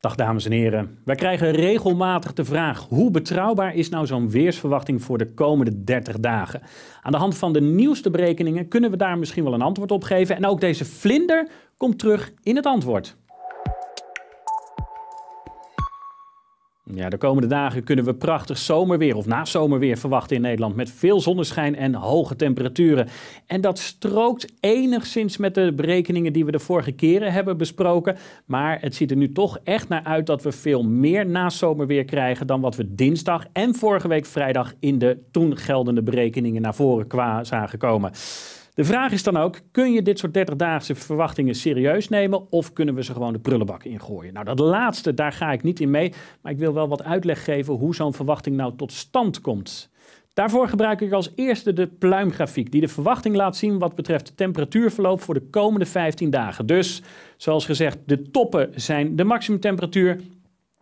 Dag dames en heren. Wij krijgen regelmatig de vraag: hoe betrouwbaar is nou zo'n weersverwachting voor de komende 30 dagen? Aan de hand van de nieuwste berekeningen kunnen we daar misschien wel een antwoord op geven. En ook deze vlinder komt terug in het antwoord. Ja, de komende dagen kunnen we prachtig zomerweer of nazomerweer verwachten in Nederland. Met veel zonneschijn en hoge temperaturen. En dat strookt enigszins met de berekeningen die we de vorige keren hebben besproken. Maar het ziet er nu toch echt naar uit dat we veel meer nazomerweer krijgen. dan wat we dinsdag en vorige week vrijdag in de toen geldende berekeningen naar voren qua zagen komen. De vraag is dan ook, kun je dit soort 30-daagse verwachtingen serieus nemen of kunnen we ze gewoon de prullenbak ingooien? Nou, dat laatste, daar ga ik niet in mee, maar ik wil wel wat uitleg geven hoe zo'n verwachting nou tot stand komt. Daarvoor gebruik ik als eerste de pluimgrafiek, die de verwachting laat zien wat betreft temperatuurverloop voor de komende 15 dagen. Dus, zoals gezegd, de toppen zijn de maximumtemperatuur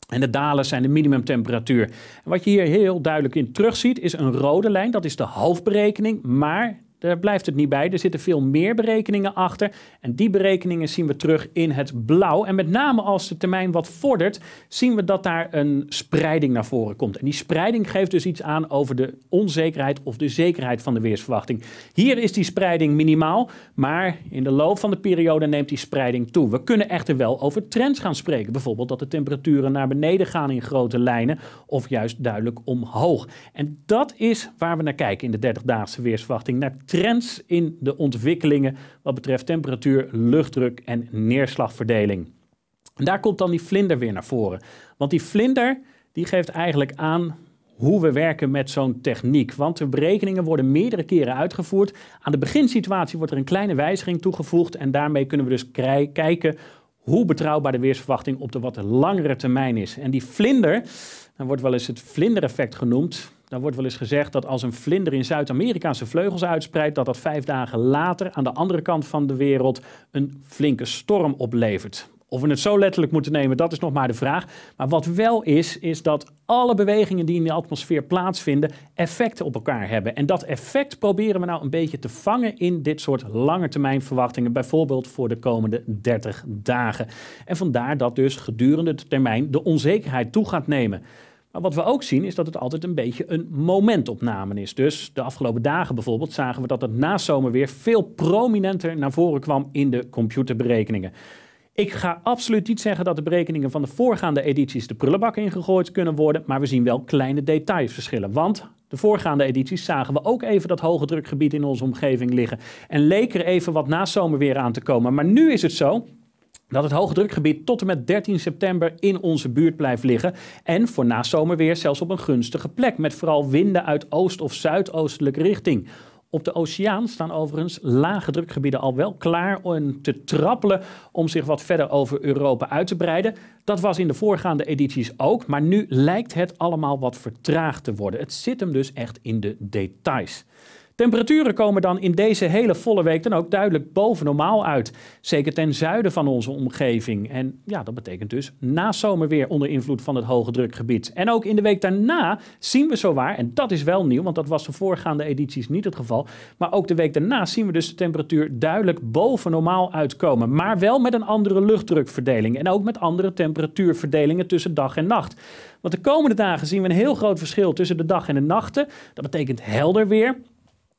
en de dalen zijn de minimumtemperatuur. wat je hier heel duidelijk in terugziet is een rode lijn, dat is de halfberekening, maar daar blijft het niet bij. Er zitten veel meer berekeningen achter. En die berekeningen zien we terug in het blauw. En met name als de termijn wat vordert, zien we dat daar een spreiding naar voren komt. En die spreiding geeft dus iets aan over de onzekerheid of de zekerheid van de weersverwachting. Hier is die spreiding minimaal, maar in de loop van de periode neemt die spreiding toe. We kunnen echter wel over trends gaan spreken. Bijvoorbeeld dat de temperaturen naar beneden gaan in grote lijnen of juist duidelijk omhoog. En dat is waar we naar kijken in de 30-daagse weersverwachting. Naar trends in de ontwikkelingen wat betreft temperatuur, luchtdruk en neerslagverdeling. En daar komt dan die vlinder weer naar voren. Want die vlinder die geeft eigenlijk aan hoe we werken met zo'n techniek. Want de berekeningen worden meerdere keren uitgevoerd. Aan de beginsituatie wordt er een kleine wijziging toegevoegd en daarmee kunnen we dus kijken hoe betrouwbaar de weersverwachting op de wat langere termijn is. En die vlinder, dan wordt wel eens het vlindereffect genoemd. Dan wordt wel eens gezegd dat als een vlinder in Zuid-Amerika zijn vleugels uitspreidt, dat dat vijf dagen later aan de andere kant van de wereld een flinke storm oplevert. Of we het zo letterlijk moeten nemen, dat is nog maar de vraag. Maar wat wel is, is dat alle bewegingen die in de atmosfeer plaatsvinden, effecten op elkaar hebben. En dat effect proberen we nou een beetje te vangen in dit soort langetermijnverwachtingen, bijvoorbeeld voor de komende 30 dagen. En vandaar dat dus gedurende de termijn de onzekerheid toe gaat nemen. Maar wat we ook zien is dat het altijd een beetje een momentopname is. Dus de afgelopen dagen bijvoorbeeld zagen we dat het na zomerweer veel prominenter naar voren kwam in de computerberekeningen. Ik ga absoluut niet zeggen dat de berekeningen van de voorgaande edities de prullenbak ingegooid kunnen worden, maar we zien wel kleine detailverschillen. Want de voorgaande edities zagen we ook even dat hoge drukgebied in onze omgeving liggen en leek er even wat na zomerweer aan te komen. Maar nu is het zo dat het hoge drukgebied tot en met 13 september in onze buurt blijft liggen. En voor na zomerweer zelfs op een gunstige plek, met vooral winden uit oost- of zuidoostelijke richting. Op de oceaan staan overigens lage drukgebieden al wel klaar om te trappelen om zich wat verder over Europa uit te breiden. Dat was in de voorgaande edities ook, maar nu lijkt het allemaal wat vertraagd te worden. Het zit hem dus echt in de details. Temperaturen komen dan in deze hele volle week dan ook duidelijk boven normaal uit. Zeker ten zuiden van onze omgeving. En ja, dat betekent dus na weer onder invloed van het hoge drukgebied. En ook in de week daarna zien we zowaar, en dat is wel nieuw, want dat was de voorgaande edities niet het geval. Maar ook de week daarna zien we dus de temperatuur duidelijk boven normaal uitkomen. Maar wel met een andere luchtdrukverdeling. En ook met andere temperatuurverdelingen tussen dag en nacht. Want de komende dagen zien we een heel groot verschil tussen de dag en de nachten. Dat betekent helder weer.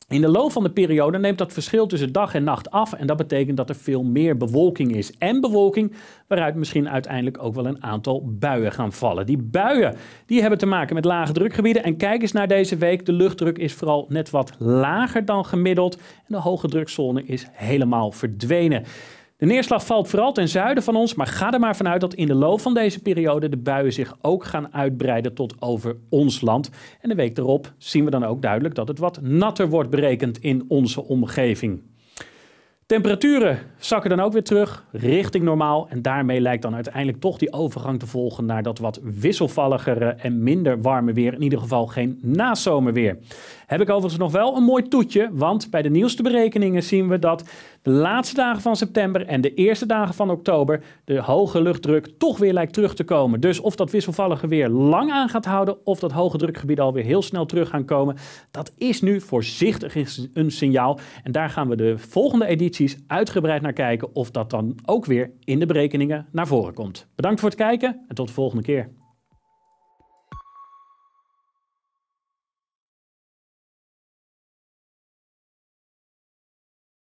In de loop van de periode neemt dat verschil tussen dag en nacht af en dat betekent dat er veel meer bewolking is. En bewolking waaruit misschien uiteindelijk ook wel een aantal buien gaan vallen. Die buien die hebben te maken met lage drukgebieden. En kijk eens naar deze week. De luchtdruk is vooral net wat lager dan gemiddeld en de hoge drukzone is helemaal verdwenen. De neerslag valt vooral ten zuiden van ons, maar ga er maar vanuit dat in de loop van deze periode de buien zich ook gaan uitbreiden tot over ons land. En de week erop zien we dan ook duidelijk dat het wat natter wordt berekend in onze omgeving. Temperaturen zakken dan ook weer terug richting normaal. En daarmee lijkt dan uiteindelijk toch die overgang te volgen naar dat wat wisselvalligere en minder warme weer. In ieder geval geen nazomerweer. Heb ik overigens nog wel een mooi toetje, want bij de nieuwste berekeningen zien we dat de laatste dagen van september en de eerste dagen van oktober de hoge luchtdruk toch weer lijkt terug te komen. Dus of dat wisselvallige weer lang aan gaat houden of dat hoge drukgebied alweer heel snel terug gaan komen, dat is nu voorzichtig een signaal. En daar gaan we de volgende editie uitgebreid naar kijken of dat dan ook weer in de berekeningen naar voren komt. Bedankt voor het kijken en tot de volgende keer.